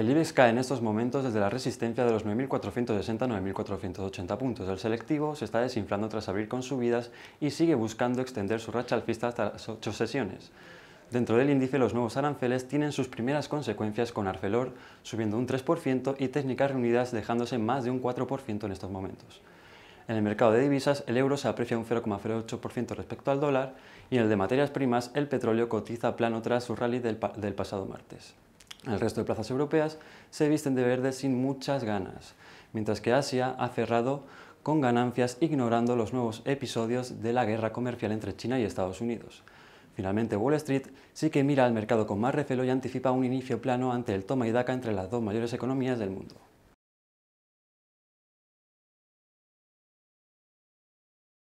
El IBEX cae en estos momentos desde la resistencia de los 9.460-9.480 puntos. El selectivo se está desinflando tras abrir con subidas y sigue buscando extender su racha alcista hasta las 8 sesiones. Dentro del índice, los nuevos aranceles tienen sus primeras consecuencias con Arcelor subiendo un 3% y técnicas reunidas dejándose más de un 4% en estos momentos. En el mercado de divisas, el euro se aprecia un 0,08% respecto al dólar y en el de materias primas, el petróleo cotiza plano tras su rally del pasado martes. El resto de plazas europeas se visten de verde sin muchas ganas, mientras que Asia ha cerrado con ganancias ignorando los nuevos episodios de la guerra comercial entre China y Estados Unidos. Finalmente, Wall Street sí que mira al mercado con más recelo y anticipa un inicio plano ante el toma y daca entre las dos mayores economías del mundo.